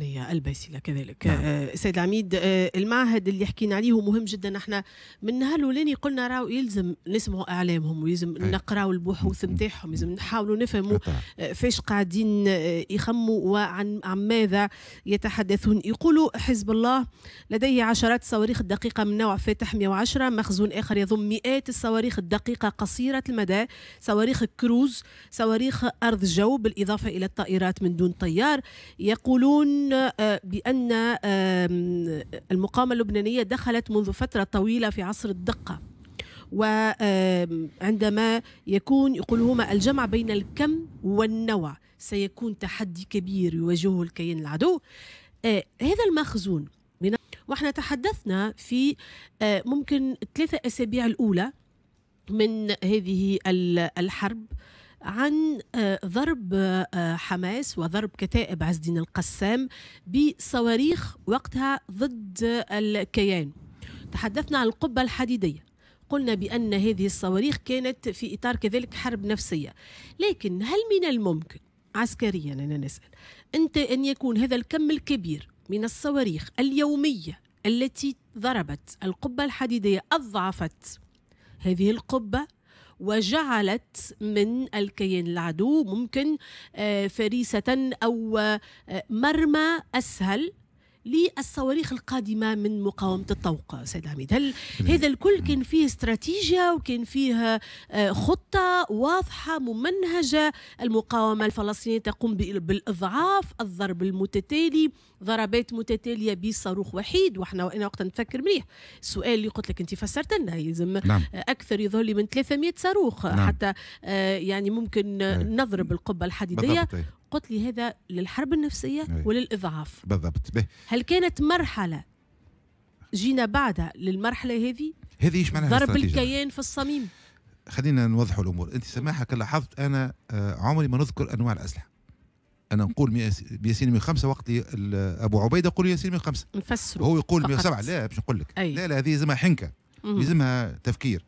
هي الباسلة كذلك نعم. آه، سيد العميد آه، المعهد اللي حكينا عليه مهم جدا احنا من نهار الاولاني قلنا راهو يلزم نسمعوا اعلامهم ويلزم نقراوا البحوث نتاعهم يلزم نحاولوا نفهموا آه، فاش قاعدين يخموا وعن عن ماذا يتحدثون يقولوا حزب الله لديه عشرات الصواريخ الدقيقه من نوع فاتح 110 مخزون اخر يضم مئات الصواريخ الدقيقه قصيره المدى صواريخ كروز صواريخ ارض جو بالاضافه الى الطائرات من دون طيار يقولون بأن آه، بأن المقاومة اللبنانية دخلت منذ فترة طويلة في عصر الدقة وعندما يكون يقول هما الجمع بين الكم والنوع سيكون تحدي كبير يواجهه الكيان العدو آه، هذا المخزون واحنا تحدثنا في آه، ممكن ثلاثة أسابيع الأولى من هذه الحرب عن آه، ضرب آه، حماس وضرب كتائب عز الدين القسام بصواريخ وقتها ضد الكيان تحدثنا عن القبة الحديدية قلنا بأن هذه الصواريخ كانت في إطار كذلك حرب نفسية لكن هل من الممكن عسكريا أنا نسأل أنت أن يكون هذا الكم الكبير من الصواريخ اليومية التي ضربت القبة الحديدية أضعفت هذه القبة وجعلت من الكيان العدو ممكن آه، فريسة أو آه، مرمى أسهل للصواريخ القادمه من مقاومه الطوق سيد عميد هل هذا الكل كان فيه استراتيجيه وكان فيه آه، خطه واضحه ممنهجه المقاومه الفلسطينيه تقوم بالاضعاف الضرب المتتالي ضربات متتاليه بصاروخ وحيد وحنا وانا وقت نفكر مليح السؤال اللي قلت لك انت فسرت لنا يلزم نعم. اكثر يظهر لي من 300 صاروخ نعم. حتى آه، يعني ممكن إيه. نضرب القبه الحديديه قلت لي هذا للحرب النفسيه أيه. وللاضعاف بالضبط به. هل كانت مرحله جينا بعدها للمرحله هذه هذه ايش معناها ضرب الكيان في الصميم خلينا نوضحوا الامور انت سماحه لاحظت انا آه، عمري ما نذكر انواع الاسلحه انا نقول ياسين 105 وقت ابو عبيده يقول ياسين 105 نفسروا هو يقول 107 لا باش نقول لك لا لا هذه يلزمها حنكه يلزمها تفكير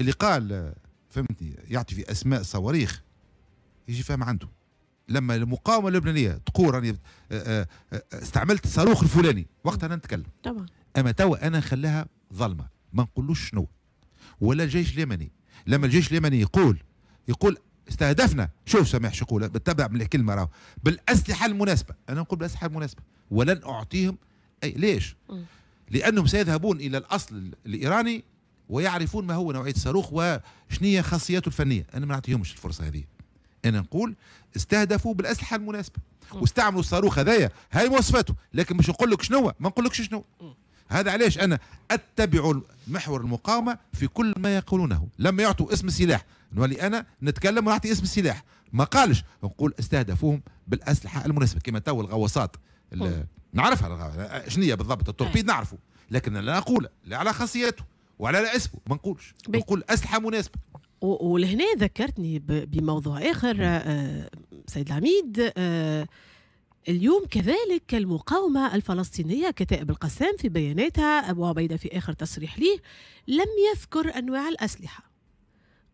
اللي قال آه، فهمتني يعطي في اسماء صواريخ يجي فاهم عنده لما المقاومه اللبنانيه تقول راني آه، آه، آه، استعملت الصاروخ الفلاني وقتها انا نتكلم طبعا اما توا انا نخليها ظلمه ما نقولوش شنو ولا الجيش اليمني لما الجيش اليمني يقول يقول استهدفنا شوف شو يقول بتبع من الكلمه راه بالاسلحه المناسبه انا نقول بالاسلحه المناسبه ولن اعطيهم اي ليش؟ لانهم سيذهبون الى الاصل الايراني ويعرفون ما هو نوعيه الصاروخ وشنية خاصياته الفنيه انا ما نعطيهمش الفرصه هذه انا نقول استهدفوا بالاسلحه المناسبه واستعملوا الصاروخ هذايا هاي مواصفاته لكن مش نقول لك شنو ما نقولكش شنو هذا علاش انا اتبع محور المقاومه في كل ما يقولونه لما يعطوا اسم السلاح نولي انا نتكلم ونعطي اسم السلاح ما قالش نقول استهدفوهم بالاسلحه المناسبه كما تو الغواصات نعرفها شنو هي بالضبط التوربيد إيه. نعرفه لكن لا نقول لا على خاصياته ولا على اسمه ما نقولش نقول اسلحه مناسبه ولهنا ذكرتني بموضوع اخر سيد العميد اليوم كذلك المقاومة الفلسطينية كتائب القسام في بياناتها أبو عبيدة في آخر تصريح ليه لم يذكر أنواع الأسلحة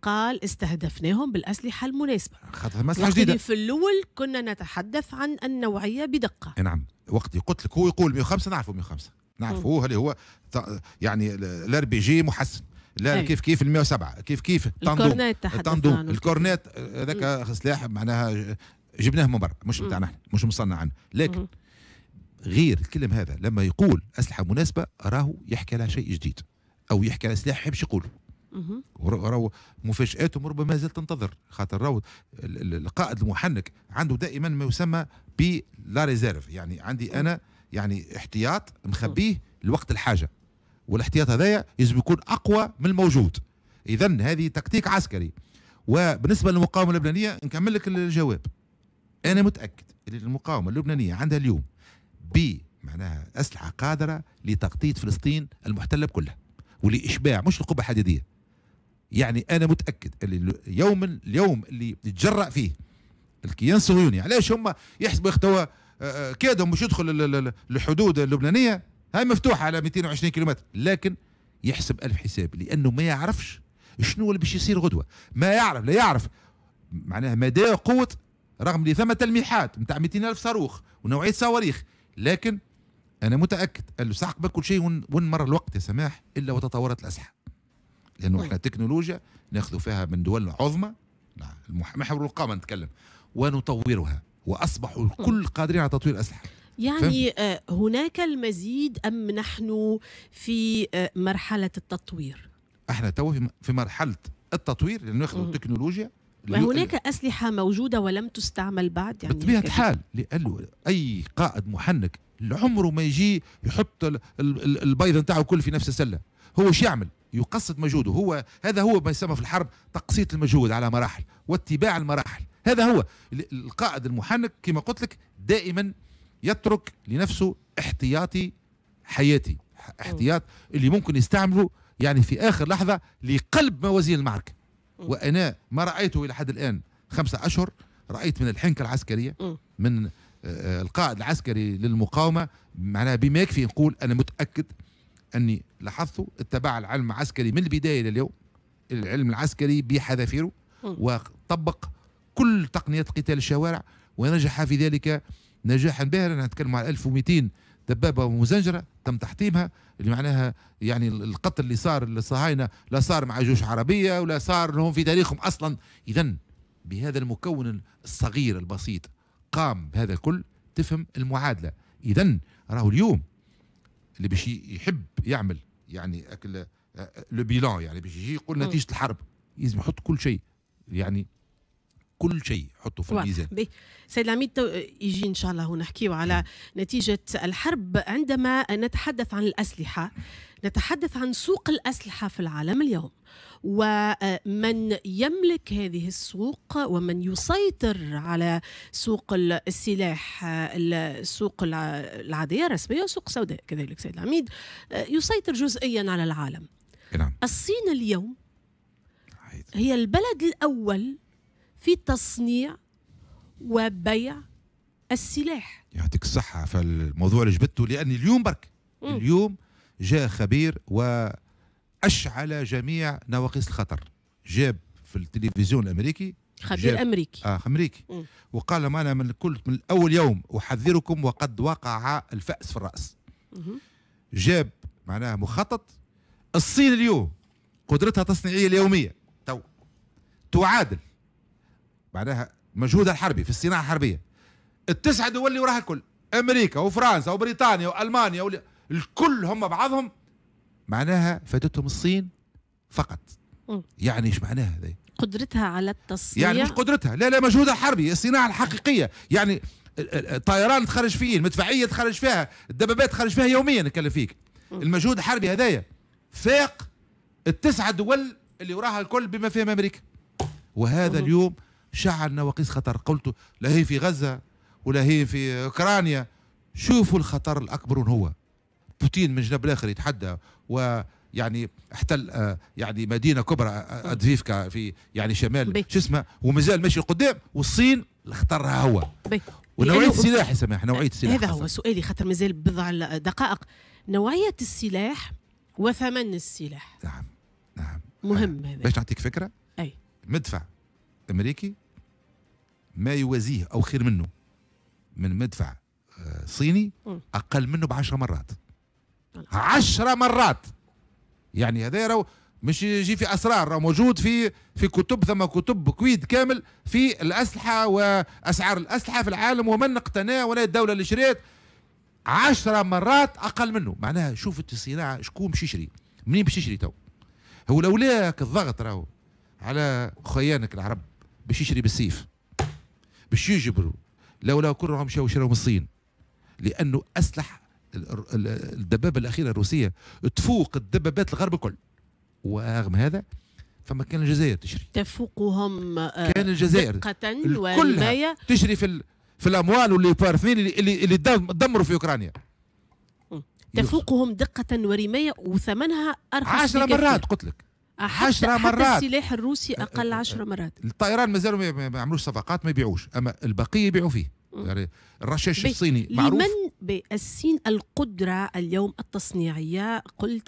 قال استهدفناهم بالأسلحة المناسبة خاطر مسلحة جديدة في الأول كنا نتحدث عن النوعية بدقة نعم وقت قلت لك هو يقول 105 نعرفه 105 نعرفه هو اللي هو يعني الار بي جي محسن لا أي. أيوة. كيف كيف ال 107 كيف كيف التندوم الكورنيت الكورنيت هذاك سلاح معناها جبناه من برا مش بتاعنا احنا مش مصنع عنه لكن غير الكلم هذا لما يقول اسلحه مناسبه راهو يحكي على شيء جديد او يحكي على سلاح يحبش يقوله راهو مفاجاتهم ربما ما زالت تنتظر خاطر راهو القائد المحنك عنده دائما ما يسمى بلا ريزيرف يعني عندي انا يعني احتياط مخبيه لوقت الحاجه والاحتياط هذايا لازم يكون اقوى من الموجود اذا هذه تكتيك عسكري وبالنسبه للمقاومه اللبنانيه نكمل لك الجواب انا متاكد ان المقاومه اللبنانيه عندها اليوم ب معناها اسلحه قادره لتغطيه فلسطين المحتله بكلها ولاشباع مش القبه الحديديه يعني انا متاكد ان يوم اليوم اللي يتجرأ فيه الكيان الصهيوني علاش هم يحسبوا يختوا آه، آه، كادهم مش يدخل الحدود اللبنانيه هاي مفتوحه على 220 كيلومتر لكن يحسب ألف حساب لأنه ما يعرفش شنو اللي باش يصير غدوة ما يعرف لا يعرف معناها مدى قوة رغم اللي ثم تلميحات نتاع 200 ألف صاروخ ونوعية صواريخ لكن أنا متأكد أنه سحق كل شيء وين مر الوقت يا سماح إلا وتطورت الأسلحة لأنه إحنا تكنولوجيا ناخذ فيها من دول عظمى نعم، محور القامة نتكلم ونطورها وأصبحوا الكل قادرين على تطوير الأسلحة يعني آه، هناك المزيد أم نحن في آه، مرحلة التطوير؟ احنا تو في مرحلة التطوير لأنه ياخذوا التكنولوجيا وهناك أسلحة موجودة ولم تستعمل بعد يعني بطبيعة الحال لأنه أي قائد محنك عمره ما يجي يحط البيض نتاعه الكل في نفس السلة هو شو يعمل؟ يقسط مجهوده هو هذا هو ما يسمى في الحرب تقسيط المجهود على مراحل واتباع المراحل هذا هو القائد المحنك كما قلت لك دائما يترك لنفسه احتياطي حياتي احتياط اللي ممكن يستعمله يعني في آخر لحظة لقلب موازين المعركة وأنا ما رأيته إلى حد الآن خمسة أشهر رأيت من الحنكة العسكرية من آه، القائد العسكري للمقاومة معناها بما يكفي نقول أنا متأكد أني لاحظته اتبع العلم العسكري من البداية لليوم العلم العسكري بحذافيره وطبق كل تقنيات قتال الشوارع ونجح في ذلك نجاحا باهرا نتكلم على 1200 دبابه ومزنجره تم تحطيمها اللي معناها يعني القتل اللي صار للصهاينه لا صار مع جيوش عربيه ولا صار لهم في تاريخهم اصلا اذا بهذا المكون الصغير البسيط قام بهذا الكل تفهم المعادله اذا راهو اليوم اللي باش يحب يعمل يعني اكل آه، آه، لو بيلون يعني باش يجي يقول نتيجه الحرب لازم يحط كل شيء يعني كل شيء حطه في الميزان سيد العميد يجي ان شاء الله ونحكيه على نعم. نتيجه الحرب عندما نتحدث عن الاسلحه نتحدث عن سوق الاسلحه في العالم اليوم ومن يملك هذه السوق ومن يسيطر على سوق السلاح السوق العاديه الرسميه وسوق سوداء كذلك سيد العميد يسيطر جزئيا على العالم نعم. الصين اليوم هي البلد الاول في تصنيع وبيع السلاح يعطيك الصحة فالموضوع اللي جبته لأن اليوم برك م. اليوم جاء خبير وأشعل جميع نواقيس الخطر جاب في التلفزيون الأمريكي خبير امريكي اه امريكي م. وقال ما انا من كل من اول يوم احذركم وقد وقع الفاس في الراس م. جاب معناها مخطط الصين اليوم قدرتها التصنيعيه اليوميه تو تعادل معناها مجهودها الحربي في الصناعه الحربيه التسعه دول اللي وراها الكل امريكا وفرنسا وبريطانيا والمانيا ولي... الكل هم بعضهم معناها فاتتهم الصين فقط م. يعني ايش معناها هذا قدرتها على التصنيع يعني مش قدرتها لا لا مجهودها الحربي الصناعه الحقيقيه يعني الطيران تخرج فيه المدفعيه تخرج فيها الدبابات تخرج فيها يوميا نتكلم فيك المجهود الحربي هذايا فاق التسعه دول اللي وراها الكل بما فيهم امريكا وهذا اليوم شعل نواقيس خطر قلت لا هي في غزة ولا هي في أوكرانيا شوفوا الخطر الأكبر هو بوتين من جنب الآخر يتحدى و يعني احتل آه، يعني مدينه كبرى آه، آه، ادفيفكا في يعني شمال شو اسمه ومازال ماشي قدام والصين اختارها هو بي. ونوعيه السلاح سماح نوعيه السلاح هذا هو سؤالي خاطر مازال بضع دقائق نوعيه السلاح وثمن السلاح نعم نعم مهم هذا باش نعطيك فكره اي مدفع امريكي ما يوازيه او خير منه من مدفع آه، صيني اقل منه بعشر مرات 10 نعم. مرات يعني هذا راهو مش يجي في اسرار راهو موجود في في كتب ثم كتب كويد كامل في الاسلحه واسعار الاسلحه في العالم ومن اقتناه ولا الدوله اللي شريت عشرة مرات اقل منه معناها شوف الصناعه شكون باش يشري منين باش يشري تو هو لولاك الضغط راهو على خيانك العرب باش يشري بالسيف باش يجبروا لولا كلهم مشاو شراو من الصين لانه اسلح الدبابه الاخيره الروسيه تفوق الدبابات الغرب الكل ورغم هذا فما كان الجزائر تشري تفوقهم آه، كان الجزائر كلها تشري في في الاموال والبارفين اللي اللي دمروا في اوكرانيا تفوقهم دقه ورمايه وثمنها ارخص 10 مرات قلت لك 10 مرات حتى السلاح الروسي أه، أه، اقل 10 أه، مرات الطيران مازالوا ما عملوش صفقات ما يبيعوش اما البقيه يبيعوا فيه يعني الرشاش الصيني معروف لمن الصين القدره اليوم التصنيعيه قلت